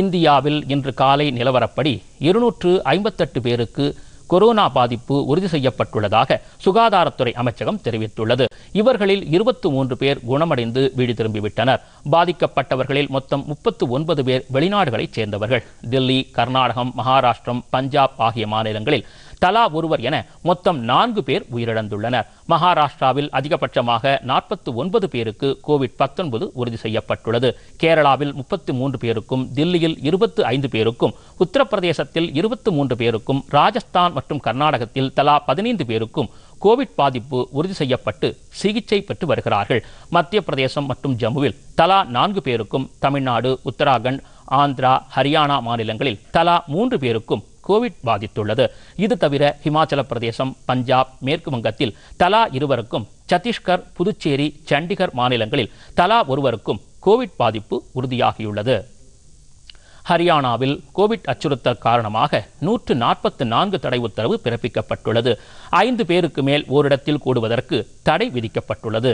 இந்தியாவில் இன்று காலை நிலவரப்படி இருநூற்று ஐம்பத்தெட்டு பேருக்கு கொரோனா பாதிப்பு உறுதி செய்யப்பட்டுள்ளதாக சுகாதாரத்துறை அமைச்சகம் தெரிவித்துள்ளது இவர்களில் இருபத்தி மூன்று பேர் குணமடைந்து வீடு திரும்பிவிட்டனர் பாதிக்கப்பட்டவர்களில் மொத்தம் முப்பத்து ஒன்பது பேர் வெளிநாடுகளைச் சேர்ந்தவர்கள் தில்லி கர்நாடகம் மகாராஷ்டிரம் பஞ்சாப் ஆகிய மாநிலங்களில் தலா ஒருவர் என மொத்தம் நான்கு பேர் உயிரிழந்துள்ளனர் மகாராஷ்டிராவில் அதிகபட்சமாக நாற்பத்தி ஒன்பது பேருக்கு கோவிட் பத்தொன்பது உறுதி செய்யப்பட்டுள்ளது கேரளாவில் முப்பத்தி மூன்று பேருக்கும் தில்லியில் இருபத்து ஐந்து பேருக்கும் உத்தரப்பிரதேசத்தில் இருபத்தி மூன்று பேருக்கும் ராஜஸ்தான் மற்றும் கர்நாடகத்தில் தலா பதினைந்து பேருக்கும் கோவிட் பாதிப்பு உறுதி செய்யப்பட்டு சிகிச்சை பெற்று வருகிறார்கள் மத்திய பிரதேசம் மற்றும் ஜம்முவில் தலா நான்கு பேருக்கும் தமிழ்நாடு உத்தராகண்ட் ஆந்திரா ஹரியானா மாநிலங்களில் தலா மூன்று பேருக்கும் கோவிட் பாதித்துள்ளது இது தவிர ஹிமாச்சல பிரதேசம் பஞ்சாப் மேற்கு வங்கத்தில் தலா இருவருக்கும் சத்தீஸ்கர் புதுச்சேரி சண்டிகர் மாநிலங்களில் தலா ஒருவருக்கும் கோவிட் பாதிப்பு உறுதியாகியுள்ளது ஹரியானாவில் கோவிட் அச்சுறுத்தல் காரணமாக நூற்று நாற்பத்து நான்கு தடை உத்தரவு பிறப்பிக்கப்பட்டுள்ளது ஐந்து பேருக்கு மேல் ஓரிடத்தில் கூடுவதற்கு தடை விதிக்கப்பட்டுள்ளது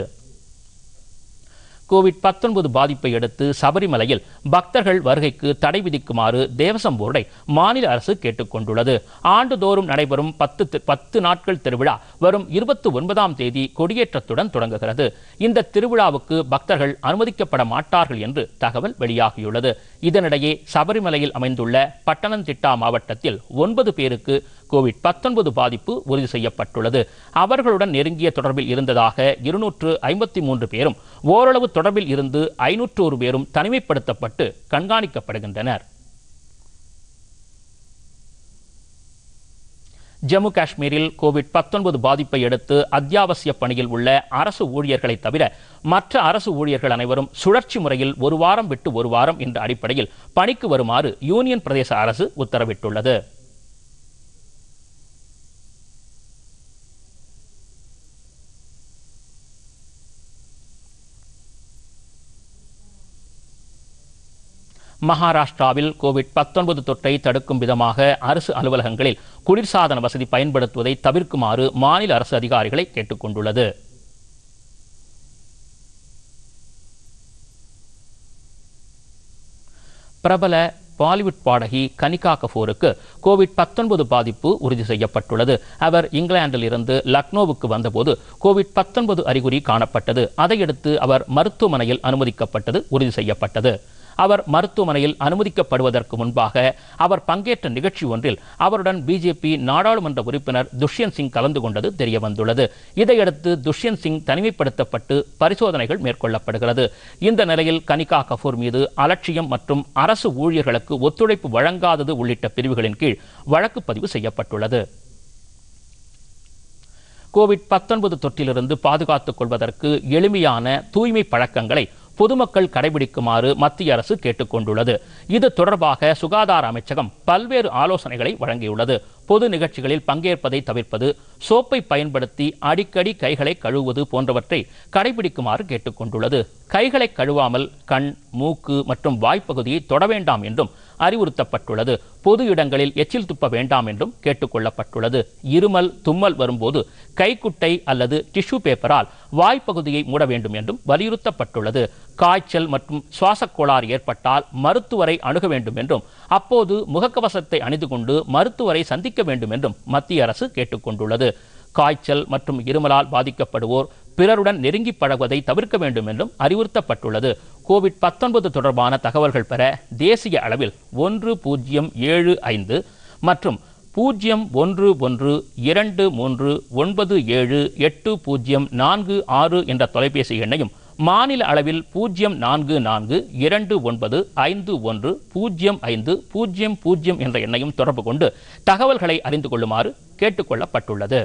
கோவிட் பத்தொன்பது பாதிப்பை அடுத்து சபரிமலையில் பக்தர்கள் வருகைக்கு தடை விதிக்குமாறு தேவசம் போர்டை மாநில அரசு கேட்டுக்கொண்டுள்ளது ஆண்டுதோறும் நடைபெறும் பத்து பத்து நாட்கள் திருவிழா வரும் இருபத்தி ஒன்பதாம் தேதி கொடியேற்றத்துடன் தொடங்குகிறது இந்த திருவிழாவுக்கு பக்தர்கள் அனுமதிக்கப்பட மாட்டார்கள் என்று தகவல் வெளியாகியுள்ளது இதனிடையே சபரிமலையில் அமைந்துள்ள பட்டணந்திட்டா மாவட்டத்தில் ஒன்பது பேருக்கு கோவிட் பத்தொன்பது பாதிப்பு உறுதி செய்யப்பட்டுள்ளது அவர்களுடன் நெருங்கிய தொடர்பில் இருந்ததாக இருநூற்று ஐம்பத்தி மூன்று பேரும் ஓரளவு தொடர்பில் இருந்து ஐநூற்று ஒரு பேரும் தனிமைப்படுத்தப்பட்டு கண்காணிக்கப்படுகின்றனர் ஜம்மு காஷ்மீரில் கோவிட் பத்தொன்பது பாதிப்பை அடுத்து அத்தியாவசிய பணியில் உள்ள அரசு ஊழியர்களை தவிர மற்ற அரசு ஊழியர்கள் அனைவரும் சுழற்சி முறையில் ஒரு வாரம் விட்டு ஒரு வாரம் என்ற அடிப்படையில் பணிக்கு வருமாறு யூனியன் பிரதேச அரசு உத்தரவிட்டுள்ளது மகாராஷ்டிராவில் கோவிட் பத்தொன்பது தொற்றை தடுக்கும் விதமாக அரசு அலுவலகங்களில் குளிர்சாதன வசதி பயன்படுத்துவதை தவிர்க்குமாறு மாநில அரசு அதிகாரிகளை கொண்டுள்ளது பிரபல பாலிவுட் பாடகி கனிகா கபூருக்கு கோவிட் பத்தொன்பது பாதிப்பு உறுதி செய்யப்பட்டுள்ளது அவர் இங்கிலாந்தில் இருந்து லக்னோவுக்கு வந்தபோது கோவிட் பத்தொன்பது அறிகுறி காணப்பட்டது அதையடுத்து அவர் மருத்துவமனையில் அனுமதிக்கப்பட்டது உறுதி செய்யப்பட்டது அவர் மருத்துவமனையில் அனுமதிக்கப்படுவதற்கு முன்பாக அவர் பங்கேற்ற நிகழ்ச்சி ஒன்றில் அவருடன் பிஜேபி நாடாளுமன்ற உறுப்பினர் துஷ்யந்த் சிங் கலந்து கொண்டது தெரியவந்துள்ளது இதையடுத்து துஷ்யந்த் சிங் தனிமைப்படுத்தப்பட்டு பரிசோதனைகள் மேற்கொள்ளப்படுகிறது இந்த நிலையில் கனிகா கபூர் மீது அலட்சியம் மற்றும் அரசு ஊழியர்களுக்கு ஒத்துழைப்பு வழங்காதது உள்ளிட்ட பிரிவுகளின் கீழ் வழக்கு பதிவு செய்யப்பட்டுள்ளது கோவிட் தொற்றிலிருந்து பாதுகாத்துக் கொள்வதற்கு எளிமையான தூய்மை பழக்கங்களை பொதுமக்கள் கடைபிடிக்குமாறு மத்திய அரசு கேட்டுக்கொண்டுள்ளது இது தொடர்பாக சுகாதார அமைச்சகம் பல்வேறு ஆலோசனைகளை வழங்கியுள்ளது பொது நிகழ்ச்சிகளில் பங்கேற்பதை தவிர்ப்பது சோப்பை பயன்படுத்தி அடிக்கடி கைகளை கழுவுவது போன்றவற்றை கடைபிடிக்குமாறு கேட்டுக்கொண்டுள்ளது கைகளை கழுவாமல் கண் மூக்கு மற்றும் வாய்ப்பகுதியை தொட வேண்டாம் என்றும் அறிவுறுத்தப்பட்டுள்ளது பொது இடங்களில் எச்சில் துப்ப வேண்டாம் என்றும் கேட்டுக்கொள்ளப்பட்டுள்ளது இருமல் தும்மல் வரும்போது கைக்குட்டை அல்லது டிஷ்யூ பேப்பரால் வாய்ப்பகுதியை மூட வேண்டும் என்றும் வலியுறுத்தப்பட்டுள்ளது காய்ச்சல் மற்றும் சுவாசக் கோளாறு ஏற்பட்டால் மருத்துவரை அணுக வேண்டும் என்றும் அப்போது முகக்கவசத்தை அணிந்து கொண்டு மருத்துவரை சந்திக்க வேண்டும் என்றும் மத்திய அரசு கேட்டுக்கொண்டுள்ளது காய்ச்சல் மற்றும் இருமலால் பாதிக்கப்படுவோர் பிறருடன் நெருங்கி பழகுவதை தவிர்க்க வேண்டும் என்றும் அறிவுறுத்தப்பட்டுள்ளது கோவிட் பத்தொன்பது தொடர்பான தகவல்கள் பெற தேசிய அளவில் ஒன்று பூஜ்ஜியம் ஏழு ஐந்து மற்றும் பூஜ்ஜியம் ஒன்று ஒன்று இரண்டு மூன்று ஒன்பது ஏழு எட்டு பூஜ்ஜியம் நான்கு ஆறு என்ற தொலைபேசி எண்ணையும் மாநில அளவில் பூஜ்ஜியம் நான்கு நான்கு இரண்டு ஒன்பது ஐந்து ஒன்று பூஜ்ஜியம் ஐந்து பூஜ்ஜியம் பூஜ்ஜியம் என்ற எண்ணையும் தொடர்பு கொண்டு தகவல்களை அறிந்து கொள்ளுமாறு கேட்டுக்கொள்ளப்பட்டுள்ளது